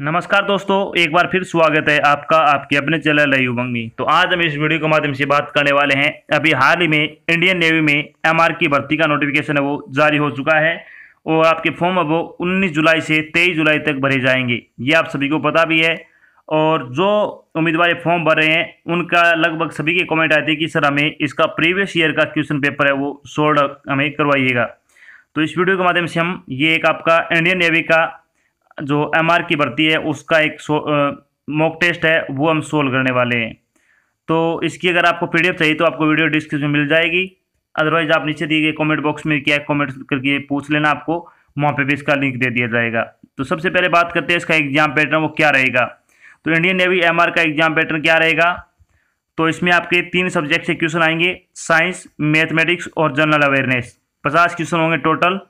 नमस्कार दोस्तों एक बार फिर स्वागत है आपका आपके अपने चैनल है युवंग में तो आज हम इस वीडियो के माध्यम से बात करने वाले हैं अभी हाल ही में इंडियन नेवी में एमआर की भर्ती का नोटिफिकेशन है वो जारी हो चुका है और आपके फॉर्म अब वो 19 जुलाई से 23 जुलाई तक भरे जाएंगे ये आप सभी को पता भी है और जो उम्मीदवार फॉर्म भर रहे हैं उनका लगभग सभी के कॉमेंट आए थे कि सर हमें इसका प्रीवियस ईयर का क्वेश्चन पेपर है वो सोल्ड हमें करवाइएगा तो इस वीडियो के माध्यम से हम ये एक आपका इंडियन नेवी का जो एम की भर्ती है उसका एक मॉक टेस्ट है वो हम सोल्व करने वाले हैं तो इसकी अगर आपको पी चाहिए तो आपको वीडियो डिस्क्रिप्शन मिल जाएगी अदरवाइज़ आप नीचे दिए गए कमेंट बॉक्स में क्या कमेंट करके पूछ लेना आपको वहाँ पे भी इसका लिंक दे दिया जाएगा तो सबसे पहले बात करते हैं इसका एग्जाम पैटर्न वो क्या रहेगा तो इंडियन नेवी एम का एग्जाम पैटर्न क्या रहेगा तो इसमें आपके तीन सब्जेक्ट से क्वेश्चन आएंगे साइंस मैथमेटिक्स और जनरल अवेयरनेस पचास क्वेश्चन होंगे टोटल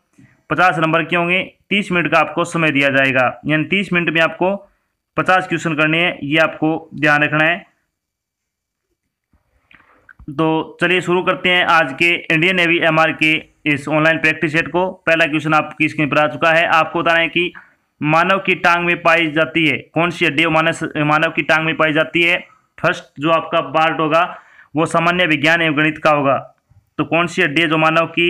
पचास नंबर के होंगे तीस मिनट का आपको समय दिया जाएगा यानी तीस मिनट में आपको पचास क्वेश्चन करने हैं ये आपको ध्यान रखना है तो चलिए शुरू करते हैं आज के इंडियन नेवी एम के इस ऑनलाइन प्रैक्टिस सेट को पहला क्वेश्चन आपकी स्क्रीन पर आ चुका है आपको बताना है कि मानव की टांग में पाई जाती है कौन सी हड्डी मानव मानव की टांग में पाई जाती है फर्स्ट जो आपका पार्ट होगा वो सामान्य विज्ञान एवं गणित का होगा तो कौन सी हड्डी जो मानव की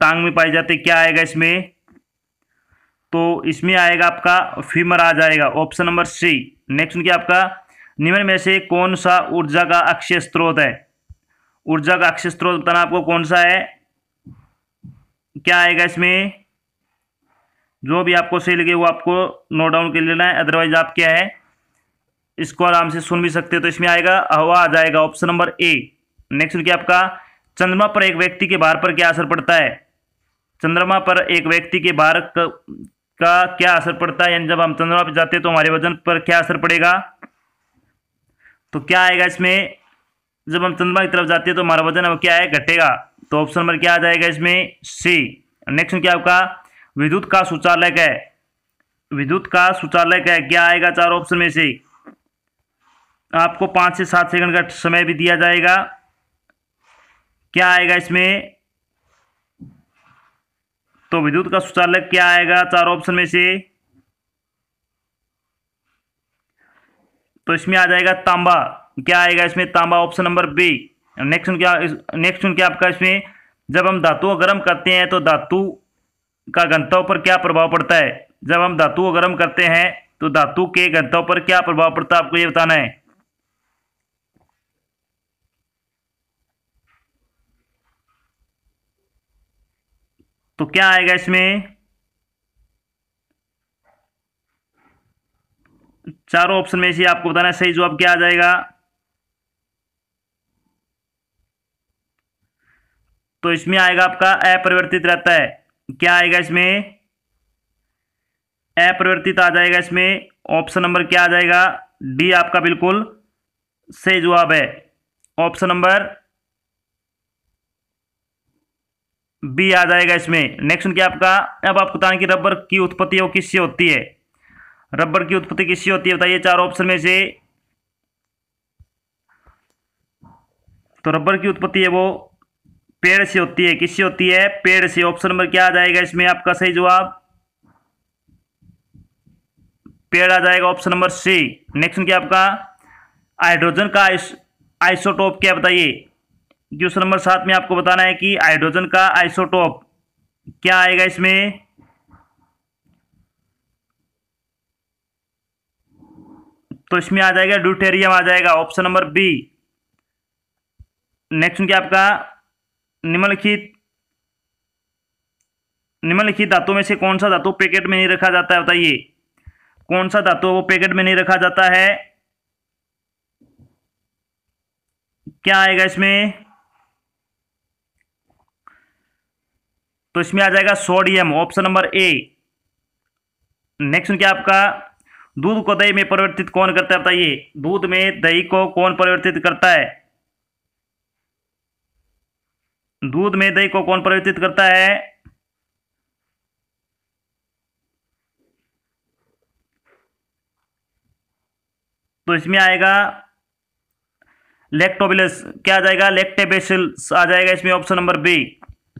टांग में पाए जाते क्या आएगा इसमें तो इसमें आएगा आपका फीमर आ जाएगा ऑप्शन नंबर सी नेक्स्ट क्या आपका निम्न में से कौन सा ऊर्जा का अक्षय स्रोत है ऊर्जा का अक्षय स्रोत बताना आपको कौन सा है क्या आएगा इसमें जो भी आपको सही लगे वो आपको नोट डाउन कर लेना है अदरवाइज आप क्या है इसको आराम से सुन भी सकते हो तो इसमें आएगा हवा आ जाएगा ऑप्शन नंबर ए नेक्स्ट क्या आपका चंद्रमा पर एक व्यक्ति के भार पर क्या असर पड़ता है चंद्रमा पर एक व्यक्ति के भार का क्या असर पड़ता है यानी जब हम चंद्रमा पर जाते हैं तो हमारे वजन पर क्या असर पड़ेगा तो क्या आएगा इसमें जब हम चंद्रमा की तरफ जाते हैं तो हमारा वजन अब क्या है घटेगा तो ऑप्शन नंबर क्या आ जाएगा इसमें सी नेक्स्ट क्या आपका विद्युत का शौचालय है विद्युत का शौचालय है क्या आएगा चार ऑप्शन में से आपको पाँच से सात सेकंड का समय भी दिया जाएगा क्या आएगा इसमें तो विद्युत का सुचालक क्या आएगा चार ऑप्शन में से तो इसमें आ जाएगा तांबा क्या आएगा इसमें तांबा ऑप्शन नंबर बी नेक्स्ट क्या नेक्स्ट क्या आपका इसमें जब हम धातु गर्म करते हैं तो धातु का गंतव पर क्या प्रभाव पड़ता है जब हम धातु गर्म करते हैं तो धातु के गंतव पर क्या प्रभाव पड़ता है आपको ये बताना है तो क्या आएगा इसमें चारों ऑप्शन में से आपको बताना है सही जवाब क्या आ जाएगा तो इसमें आएगा आपका अपरिवर्तित रहता है क्या आएगा इसमें अपरिवर्तित आ जाएगा इसमें ऑप्शन नंबर क्या आ जाएगा डी आपका बिल्कुल सही जवाब है ऑप्शन नंबर बी आ जाएगा इसमें नेक्स्ट क्या आपका अब आपको बताएं कि रबर की उत्पत्ति वो किससे होती है रबर की उत्पत्ति किससे होती है बताइए चार ऑप्शन में से तो रबर की उत्पत्ति है वो पेड़ से होती है किससे होती है पेड़ से ऑप्शन नंबर क्या आ जाएगा इसमें आपका सही जवाब पेड़ आ जाएगा ऑप्शन नंबर सी नेक्स्ट क्या आपका हाइड्रोजन का आइसोटोप क्या बताइए क्वेश्चन नंबर सात में आपको बताना है कि हाइड्रोजन का आइसोटोप क्या आएगा इसमें तो इसमें आ जाएगा ड्यूटेरियम आ जाएगा ऑप्शन नंबर बी नेक्स्ट क्या आपका निम्नलिखित निम्नलिखित धातु में से कौन सा धातु पैकेट में नहीं रखा जाता है बताइए कौन सा धातु वो पैकेट में नहीं रखा जाता है क्या आएगा इसमें तो इसमें आ जाएगा sodium option number A next क्या आपका दूध को दही में परिवर्तित कौन करता है बताइए दूध में दही को कौन परिवर्तित करता है दूध में दही को कौन परिवर्तित करता है तो इसमें आएगा लेक्टोबिलस क्या आ जाएगा लेक्टेबेसिल आ जाएगा इसमें ऑप्शन नंबर बी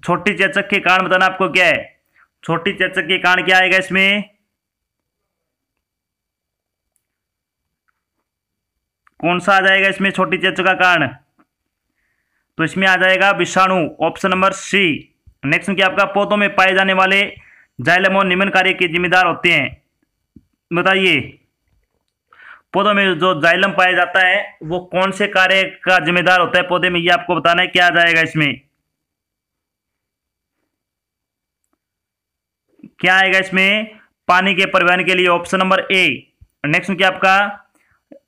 छोटी चेचक के कारण बताना आपको क्या है छोटी चेचक के कारण क्या आएगा इसमें कौन सा आ जाएगा इसमें छोटी चेचक का कारण तो इसमें आ जाएगा विषाणु ऑप्शन नंबर सी नेक्स्ट क्या आपका पौधों में पाए जाने वाले जाइलम और निमन कार्य के जिम्मेदार होते हैं बताइए पौधों में जो जाइलम पाया जाता है वो कौन से कार्य का जिम्मेदार होता है पौधे में ये आपको बताना है क्या आ जाएगा इसमें क्या आएगा इसमें पानी के परिवहन के लिए ऑप्शन नंबर ए नेक्स्ट क्या आपका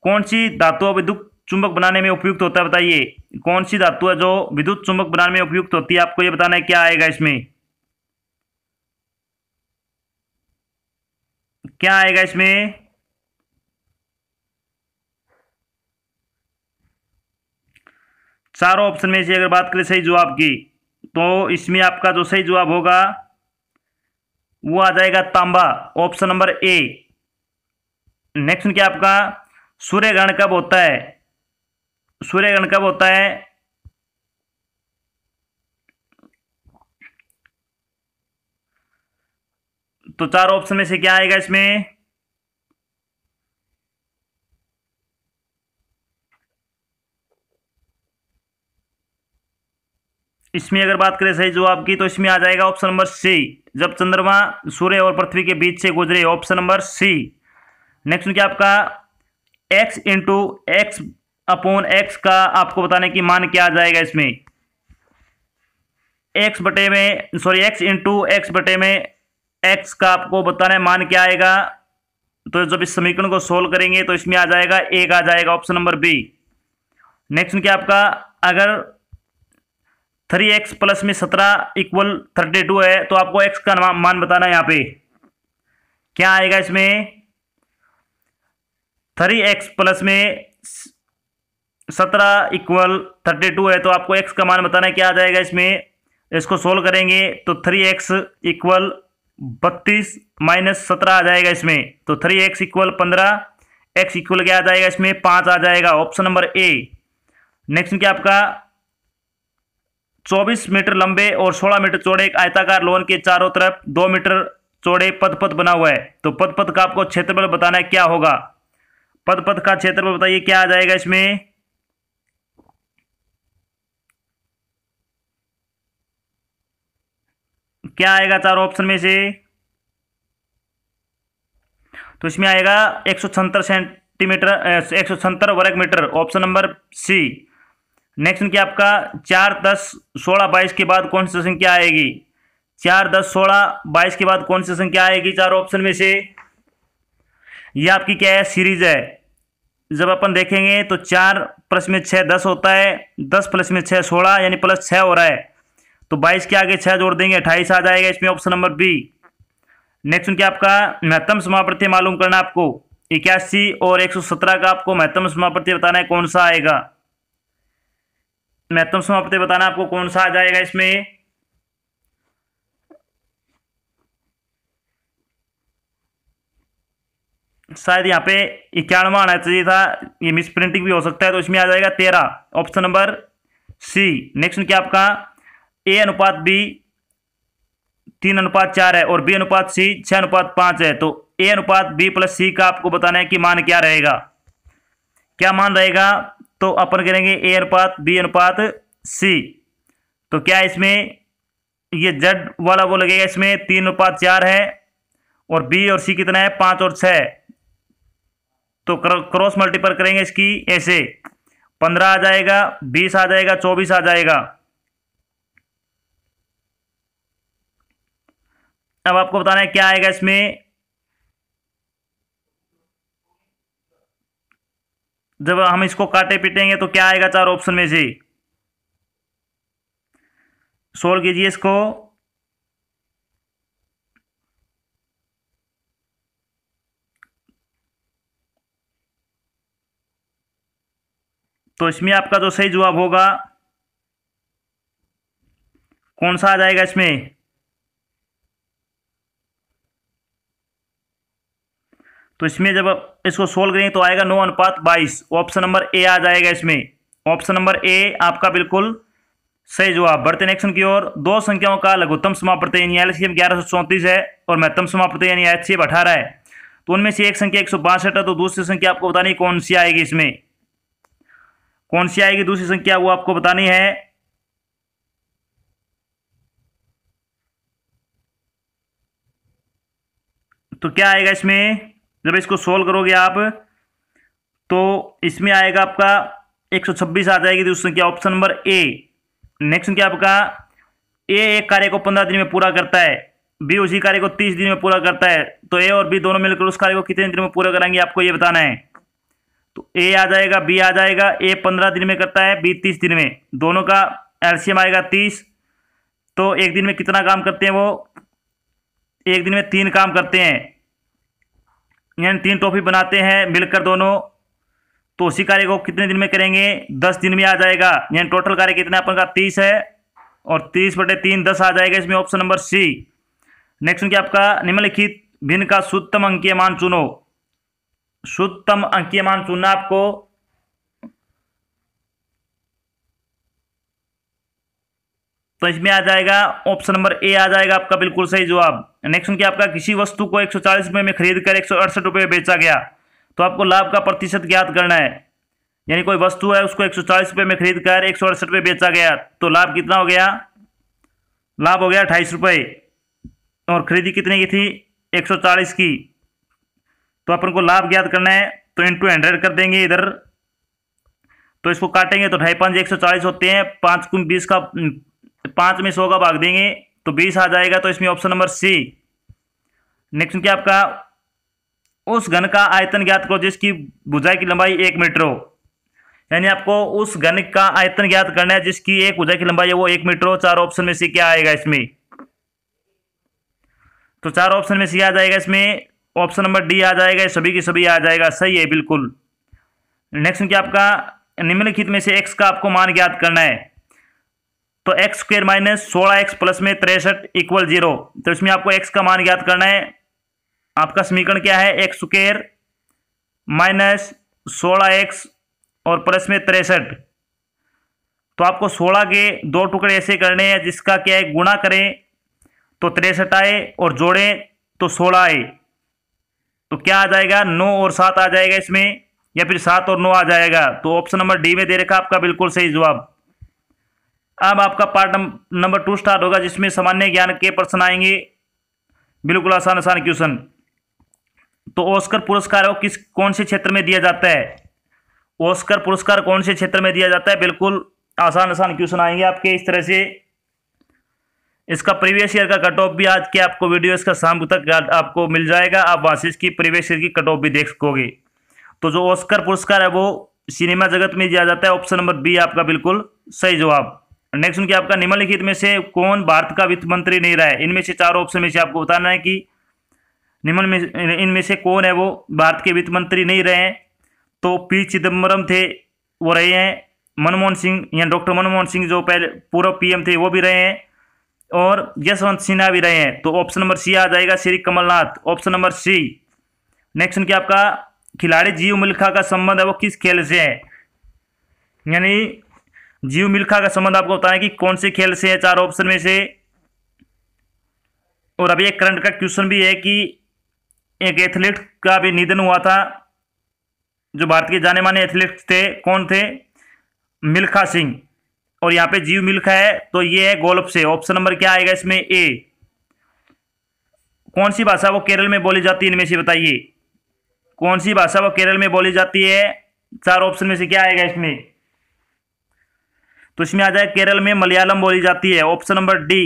कौन सी धातु विद्युत चुंबक बनाने में उपयुक्त होता है बताइए कौन सी धातु है जो विद्युत चुंबक बनाने में उपयुक्त होती है आपको यह बताना है क्या आएगा इसमें क्या आएगा इसमें चारों ऑप्शन में से अगर बात करें सही जवाब की तो इसमें आपका जो सही जवाब होगा वो आ जाएगा तांबा ऑप्शन नंबर ए नेक्स्ट क्या आपका सूर्य ग्रहण कब होता है सूर्य ग्रहण कब होता है तो चार ऑप्शन में से क्या आएगा इसमें इसमें अगर बात करें सही जवाब की तो इसमें आ जाएगा ऑप्शन नंबर सी जब चंद्रमा सूर्य और पृथ्वी के बीच से गुजरे ऑप्शन नंबर सी नेक्स्ट क्या आपका X into X upon X का आपको बताने की मान क्या आ जाएगा इसमें एक्स बटे में सॉरी एक्स इंटू एक्स बटे में एक्स का आपको बताने मान क्या आएगा तो जब इस समीकरण को सोल्व करेंगे तो इसमें आ जाएगा एक आ जाएगा ऑप्शन नंबर बी नेक्स्ट क्या आपका अगर थ्री एक्स प्लस में सत्रह इक्वल थर्टी टू है तो आपको एक्स का मान बताना है यहाँ पे क्या आएगा इसमें थ्री एक्स प्लस में सत्रह इक्वल थर्टी टू है तो आपको एक्स का मान बताना है क्या आ जाएगा इसमें इसको सोल्व करेंगे तो थ्री एक्स इक्वल बत्तीस माइनस सत्रह आ जाएगा इसमें तो थ्री एक्स इक्वल पंद्रह एक्स इक्वल क्या आ जाएगा इसमें पाँच आ जाएगा ऑप्शन नंबर ए नेक्स्ट क्या आपका 24 मीटर लंबे और 16 मीटर चौड़े एक आयताकार लोन के चारों तरफ 2 मीटर चौड़े पद पद बना हुआ है तो पद पद का आपको क्षेत्रफल बताना है क्या होगा पद पद का क्षेत्रफल बताइए क्या आ जाएगा इसमें क्या आएगा चारों ऑप्शन में से तो इसमें आएगा एक सेंटीमीटर एक वर्ग metre option number C next क्या आपका चार दस सोलह बाईस के बाद कौन सी संख्या आएगी चार दस सोलह बाईस के बाद कौन सी संख्या आएगी चार ऑप्शन में से ये आपकी क्या है सीरीज है जब अपन देखेंगे तो चार प्लस में छः दस होता है दस प्लस में छः सोलह यानी प्लस छः हो रहा है तो बाईस के आगे छः जोड़ देंगे अट्ठाईस आ जाएगा इसमें ऑप्शन नंबर बी नेक्स्ट उनके आपका महत्तम समाप्रत्य मालूम करना आपको इक्यासी और एक सौ सत्रह का आपको महत्तम समाप्रत्य बताना है कौन सा आएगा महत्तम समाप्ति बताना आपको कौन सा आ जाएगा इसमें शायद यहाँ पे इक्यानवा आना चाहिए था ये मिस प्रिंटिंग भी हो सकता है तो इसमें आ जाएगा तेरह ऑप्शन नंबर सी नेक्स्ट क्या आपका ए अनुपात बी तीन अनुपात चार है और बी अनुपात सी छह अनुपात पांच है तो ए अनुपात बी प्लस सी का आपको बताना है कि मान क्या रहेगा क्या मान रहेगा तो अपन करेंगे ए अनुपात बी अनुपात सी तो क्या इसमें ये जड वाला वो लगेगा इसमें तीन अनुपात चार है और बी और सी कितना है पाँच और छः तो क्रॉस मल्टीपल करेंगे इसकी ऐसे पंद्रह आ जाएगा बीस आ जाएगा चौबीस आ जाएगा अब आपको बताना है क्या आएगा इसमें जब हम इसको काटे पीटेंगे तो क्या आएगा चार ऑप्शन में से सोल्व कीजिए इसको तो इसमें आपका जो सही जवाब होगा कौन सा आ जाएगा इसमें तो इसमें जब इसको सोल्व करेंगे तो आएगा नो अनुपात बाईस ऑप्शन नंबर ए आ जाएगा इसमें ऑप्शन नंबर ए आपका बिल्कुल सही जवाब बढ़ते नेक्शन की ओर दो संख्याओं का लघुत्तम समाप्त यानी एल सी है और महत्तम समाप्त यानी एच सी अठारह है तो उनमें से एक संख्या एक सौ बासठ है तो दूसरी संख्या आपको बतानी कौन सी आएगी इसमें कौन सी आएगी दूसरी संख्या वो आपको बतानी है तो क्या आएगा इसमें जब इसको सोल्व करोगे आप तो इसमें आएगा आपका 126 आ जाएगी दोस्तों क्या ऑप्शन नंबर ए नेक्स्ट क्या आपका ए एक कार्य को पंद्रह दिन में पूरा करता है बी उसी कार्य को तीस दिन में पूरा करता है तो ए और बी दोनों मिलकर उस कार्य को कितने दिन में पूरा कराएंगे आपको ये बताना है तो ए आ जाएगा बी आ जाएगा ए पंद्रह दिन में करता है बी तीस दिन में दोनों का एल्शियम आएगा तीस तो एक दिन में कितना काम करते हैं वो एक दिन में तीन काम करते हैं यानी तीन ट्रॉफी बनाते हैं मिलकर दोनों तो उसी कार्य को कितने दिन में करेंगे दस दिन में आ जाएगा यानी टोटल कार्य कितना अपन का तीस है और तीस बटे तीन दस आ जाएगा इसमें ऑप्शन नंबर सी नेक्स्ट क्या आपका निम्नलिखित भिन्न का शुद्धतम अंकीय मान चुनो शुद्धतम अंकीय मान चुनना आपको तो इसमें आ जाएगा ऑप्शन नंबर ए आ जाएगा आपका बिल्कुल सही जवाब नेक्स्ट क्या आपका किसी वस्तु को एक रुपए में खरीद कर एक रुपए में बेचा गया तो आपको लाभ का प्रतिशत ज्ञात करना है यानी कोई वस्तु है उसको एक रुपए में खरीद कर एक रुपए बेचा गया तो लाभ कितना हो गया लाभ हो गया अट्ठाईस रुपये और खरीदी कितने की थी एक की तो अपन को लाभ ज्ञात करना है तो इन टू कर देंगे इधर तो इसको काटेंगे तो ढाई पाँच एक सौ चालीस होते हैं पाँच कुम बीस का तो पांच में सौ का भाग देंगे तो बीस आ जाएगा तो इसमें ऑप्शन नंबर सी नेक्स्ट क्या आपका उस घन का आयतन ज्ञात करो जिसकी भुजाई की लंबाई एक मीटर हो यानी आपको उस घन का आयतन ज्ञात करना है जिसकी एक भुजा की लंबाई है वो एक मीटर हो चार ऑप्शन में से क्या आएगा इसमें तो चार ऑप्शन में से आ जाएगा इसमें ऑप्शन नंबर डी आ जाएगा सभी की सभी आ जाएगा सही है बिल्कुल नेक्स्ट क्या आपका निम्नलिखित में से एक्स का आपको मान ज्ञात करना है तो एक्स स्क्र माइनस सोलह एक्स प्लस में तिरसठ इक्वल जीरो तो इसमें आपको एक्स का मान ज्ञात करना है आपका समीकरण क्या है एक्स स्क्र माइनस सोलह एक्स और प्लस में तिरसठ तो आपको सोलह के दो टुकड़े ऐसे करने हैं जिसका क्या है गुणा करें तो तिरसठ आए और जोड़ें तो सोलह आए तो क्या आ जाएगा नौ और सात आ जाएगा इसमें या फिर सात और नौ आ जाएगा तो ऑप्शन नंबर डी में दे रखा आपका बिल्कुल सही जवाब अब आपका पार्ट नंबर टू स्टार्ट होगा जिसमें सामान्य ज्ञान के प्रश्न आएंगे बिल्कुल आसान आसान क्वेश्चन तो ओस्कर पुरस्कार वो किस कौन से क्षेत्र में दिया जाता है ओस्कर पुरस्कार कौन से क्षेत्र में दिया जाता है बिल्कुल आसान आसान क्वेश्चन आएंगे आपके इस तरह से इसका प्रीवियस ईयर का कट ऑफ भी आज के आपको वीडियो इसका शाम तक आपको मिल जाएगा आप वहाँ से इसकी प्रीवियस ईयर की कट ऑफ भी देख सकोगे तो जो ओस्कर पुरस्कार है वो सिनेमा जगत में दिया जाता है ऑप्शन नंबर बी आपका बिल्कुल सही जवाब नेक्स्ट उनके आपका निम्नलिखित में से कौन भारत का वित्त मंत्री नहीं रहा है इनमें से चार ऑप्शन में से आपको बताना है कि निम्न में इनमें से कौन है वो भारत के वित्त मंत्री नहीं रहे हैं तो पी चिदम्बरम थे वो रहे हैं मनमोहन सिंह या डॉक्टर मनमोहन सिंह जो पहले पूर्व पीएम थे वो भी रहे हैं और यशवंत सिन्हा भी रहे हैं तो ऑप्शन नंबर सी आ जाएगा Shri Kamal Nath option number C next उनके आपका खिलाड़ी जीव मिल्खा का संबंध है वो किस खेल से है यानी जीव मिल्खा का संबंध आपको बताएं कि कौन से खेल से है चार ऑप्शन में से और अभी एक करंट का क्वेश्चन भी है कि एक एथलीट का भी निधन हुआ था जो भारत के जाने माने एथलीट थे कौन थे मिल्खा सिंह और यहाँ पे जीव मिल्खा है तो ये है गोल्फ से ऑप्शन नंबर क्या आएगा इसमें ए कौन सी भाषा वो केरल में बोली जाती है इनमें से बताइए कौन सी भाषा वो केरल में बोली जाती है चार ऑप्शन में से क्या आएगा इसमें तो इसमें आ जाए केरल में मलयालम बोली जाती है ऑप्शन नंबर डी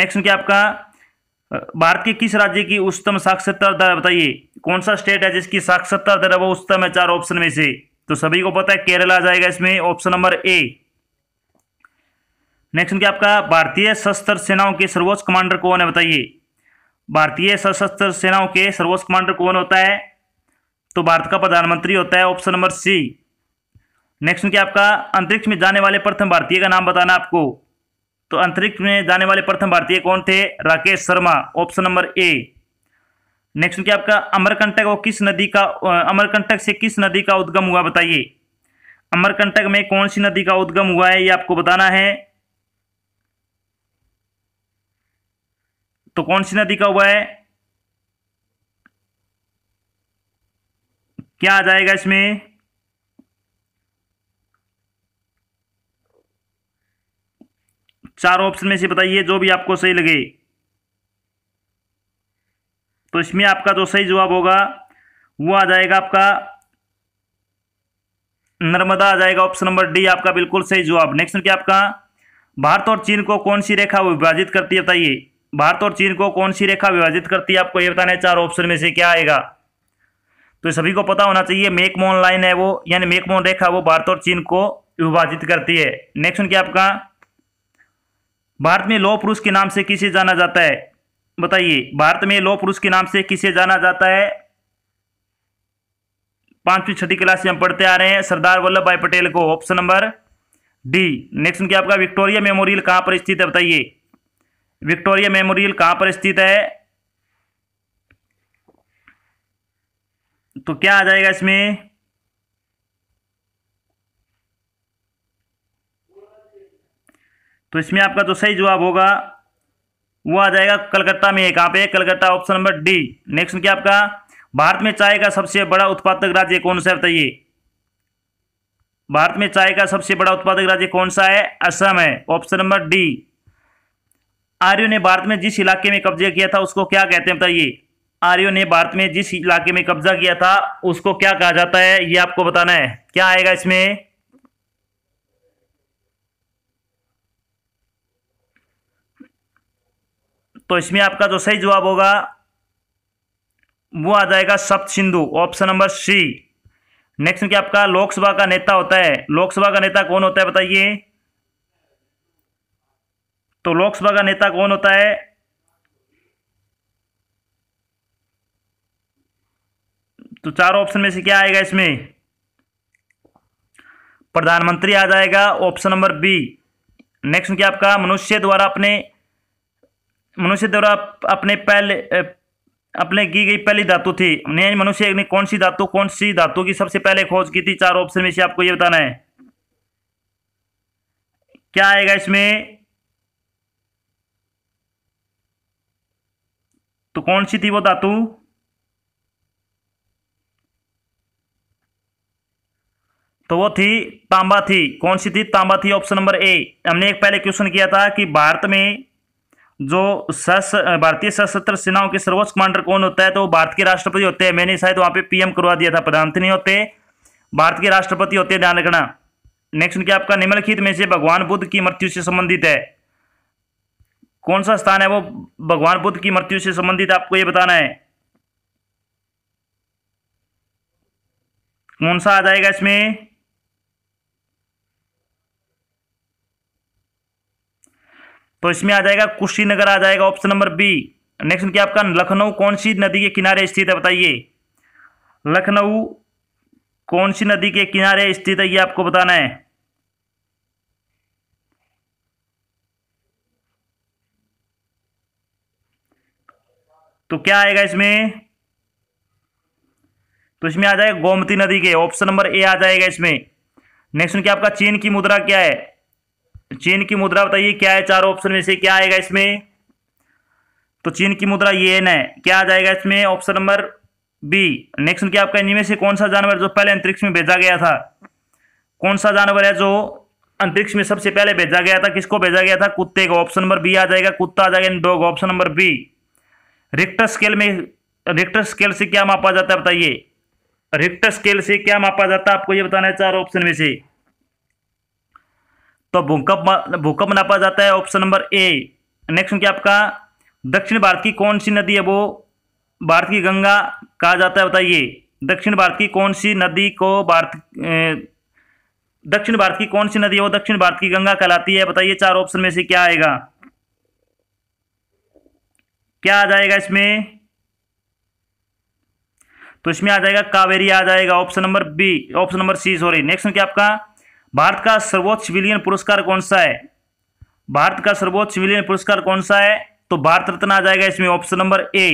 नेक्स्ट क्या आपका भारत के किस राज्य की उच्चतम साक्षरता दर बताइए कौन सा स्टेट है जिसकी साक्षरता दर वो उच्चतम है चार ऑप्शन में से तो सभी को पता है केरल आ जाएगा इसमें ऑप्शन नंबर ए नेक्स्ट क्या आपका भारतीय सशस्त्र सेनाओं के सर्वोच्च कमांडर कौन है बताइए भारतीय सशस्त्र सेनाओं के सर्वोच्च कमांडर कौन होता है तो भारत का प्रधानमंत्री होता है ऑप्शन नंबर सी नेक्स्ट क्या आपका अंतरिक्ष में जाने वाले प्रथम भारतीय का नाम बताना आपको तो अंतरिक्ष में जाने वाले प्रथम भारतीय कौन थे Rakesh Sharma option number A next क्या आपका अमरकंटक और किस नदी का अमरकंटक से किस नदी का उद्गम हुआ बताइए अमरकंटक में कौन सी नदी का उद्गम हुआ है ये आपको बताना है तो कौन सी नदी का हुआ है क्या आ जाएगा इसमें चार ऑप्शन में से बताइए जो भी आपको सही लगे तो इसमें आपका जो सही जवाब होगा वो आ जाएगा आपका नर्मदा आ जाएगा ऑप्शन नंबर डी आपका बिल्कुल सही जवाब नेक्स्ट क्या आपका भारत और चीन को कौन सी रेखा विभाजित करती है बताइए भारत और चीन को कौन सी रेखा विभाजित करती है आपको ये बताना है चार ऑप्शन में से क्या आएगा तो सभी को पता होना चाहिए मेकमोन लाइन है वो यानी मेकमोन रेखा वो भारत और चीन को विभाजित करती है नेक्स्ट क्या आपका भारत में लौह पुरुष के नाम से किसे जाना जाता है बताइए भारत में लोह पुरुष के नाम से किसे जाना जाता है पांचवी छठी क्लास से हम पढ़ते आ रहे हैं सरदार वल्लभ भाई पटेल को ऑप्शन नंबर डी नेक्स्ट क्या आपका विक्टोरिया मेमोरियल कहां पर स्थित है बताइए विक्टोरिया मेमोरियल कहां पर स्थित है तो क्या आ जाएगा इसमें तो इसमें आपका जो सही जवाब होगा वो आ जाएगा कलकत्ता में एक आप एक Calcutta option number D next क्या आपका भारत में चाय का सबसे बड़ा उत्पादक राज्य कौन सा है बताइए भारत में चाय का सबसे बड़ा उत्पादक राज्य कौन सा है असम है ऑप्शन नंबर डी आर्यो ने भारत में जिस इलाके में कब्जा किया था उसको क्या कहते हैं बताइए आर्यो ने भारत में जिस इलाके में कब्जा किया था उसको क्या कहा जाता है ये आपको बताना है क्या आएगा इसमें तो इसमें आपका जो सही जवाब होगा वो आ जाएगा Sapta Sindhu option number C next क्या आपका लोकसभा का नेता होता है लोकसभा का नेता कौन होता है बताइए तो लोकसभा का नेता कौन होता है तो चार ऑप्शन में से क्या आएगा इसमें प्रधानमंत्री आ जाएगा ऑप्शन नंबर बी नेक्स्ट क्या आपका मनुष्य द्वारा अपने मनुष्य द्वारा अपने पहले अपने की गई पहली धातु थी न्याय मनुष्य ने कौन सी धातु कौन सी धातु की सबसे पहले खोज की थी चार ऑप्शन में से आपको ये बताना है क्या आएगा इसमें तो कौन सी थी वो धातु तो वो थी तांबा थी कौन सी थी तांबा थी ऑप्शन नंबर ए हमने एक पहले क्वेश्चन किया था कि भारत में जो भारतीय सशस्त्र सेनाओं के सर्वोच्च कमांडर कौन होता है तो भारत के राष्ट्रपति होते हैं मैंने शायद वहां पे पीएम करवा दिया था प्रधानमंत्री नहीं होते भारत के राष्ट्रपति होते हैं ध्यान रखना नेक्स्ट उनके आपका निम्नलिखित में से भगवान बुद्ध की मृत्यु से संबंधित है कौन सा स्थान है वो भगवान बुद्ध की मृत्यु से संबंधित आपको ये बताना है कौन सा आ जाएगा इसमें तो इसमें आ जाएगा कुशीनगर आ जाएगा ऑप्शन नंबर बी नेक्स्ट क्या आपका लखनऊ कौन सी नदी के किनारे स्थित है बताइए लखनऊ कौन सी नदी के किनारे स्थित है ये आपको बताना है तो क्या आएगा इसमें तो इसमें आ जाएगा गोमती नदी के ऑप्शन नंबर ए आ जाएगा इसमें नेक्स्ट क्या आपका चीन की मुद्रा क्या है चीन की मुद्रा बताइए क्या है चार ऑप्शन में से क्या आएगा इसमें तो चीन की मुद्रा ये है क्या आ जाएगा इसमें ऑप्शन नंबर बी नेक्स्ट क्या आपका इनमें से कौन सा जानवर जो पहले अंतरिक्ष में भेजा गया था कौन सा जानवर है जो अंतरिक्ष में सबसे पहले भेजा गया था किसको भेजा गया था कुत्ते का ऑप्शन नंबर बी आ जाएगा कुत्ता आ जाएगा dog option number B Richter scale में रिक्टर स्केल से क्या मापा जाता है बताइए रिक्टर स्केल से क्या मापा जाता है आपको ये बताना है चार ऑप्शन में से तो भूकंप भूकंप नापा जाता है ऑप्शन नंबर ए नेक्स्ट क्या आपका दक्षिण भारत की कौन सी नदी है वो भारत की गंगा कहा जाता है बताइए दक्षिण भारत की कौन सी नदी को भारत दक्षिण भारत की कौन सी नदी है वो दक्षिण भारत की गंगा कहलाती है बताइए चार ऑप्शन में से क्या आएगा क्या आ जाएगा इसमें तो इसमें आ जाएगा कावेरी आ जाएगा option number B option number C sorry next क्या आपका भारत का सर्वोच्च विलियन पुरस्कार कौन सा है भारत का सर्वोच्च विलियन पुरस्कार कौन सा है तो भारत रत्न आ जाएगा इसमें ऑप्शन नंबर ए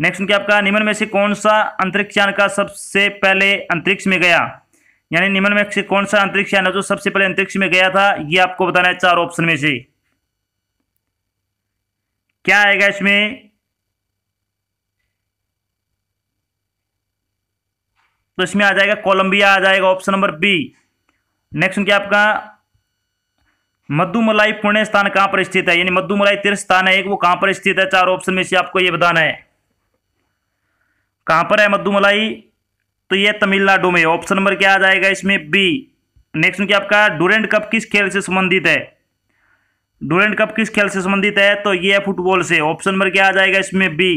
नेक्स्ट क्या आपका निम्न में से कौन सा अंतरिक्ष यान का सबसे पहले अंतरिक्ष में गया यानी निम्न में से कौन सा अंतरिक्ष यान है जो सबसे पहले अंतरिक्ष में गया था ये आपको बताना है चार ऑप्शन में से क्या आएगा इसमें तो इसमें आ जाएगा कोलंबिया आ जाएगा ऑप्शन नंबर बी नेक्स्ट उनके आपका मधुमलाई पुण्य स्थान कहां पर स्थित है यानी मधुमलाई तीर्थ स्थान है एक वो कहां पर स्थित है चार ऑप्शन में से आपको ये बताना है कहां पर है मधुमलाई तो ये तमिलनाडु में ऑप्शन नंबर क्या आ जाएगा इसमें बी नेक्स्ट उनके आपका डूरेंट कप किस खेल से संबंधित है डूरेंट कप किस खेल से संबंधित है तो ये है फुटबॉल से ऑप्शन नंबर क्या आ जाएगा इसमें बी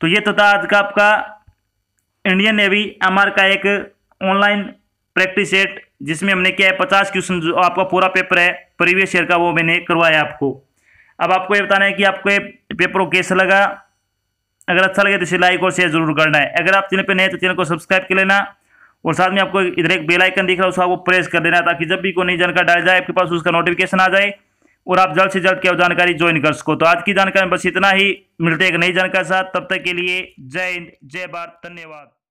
तो ये तो था आज का आपका इंडियन नेवी एम का एक ऑनलाइन प्रैक्टिस सेट जिसमें हमने क्या है पचास क्वेश्चन जो आपका पूरा पेपर है प्रीवियस ईयर का वो मैंने करवाया आपको अब आपको ये बताना है कि आपको ये पेपर कैसा लगा अगर अच्छा लगे तो इसे लाइक और शेयर जरूर करना है अगर आप चैनल पर नए तो चैनल को सब्सक्राइब कर लेना और साथ में आपको इधर एक बेल आइकन दिख रहा है उसको आपको प्रेस कर देना ताकि जब भी कोई नई जानकारी डाल जाए आपके पास उसका नोटिफिकेशन आ जाए और आप जल्द से जल्द क्या जानकारी ज्वाइन कर सको तो आज की जानकारी बस इतना ही मिलते हैं एक नई जानकारी साथ तब तक के लिए जय हिंद जय भारत धन्यवाद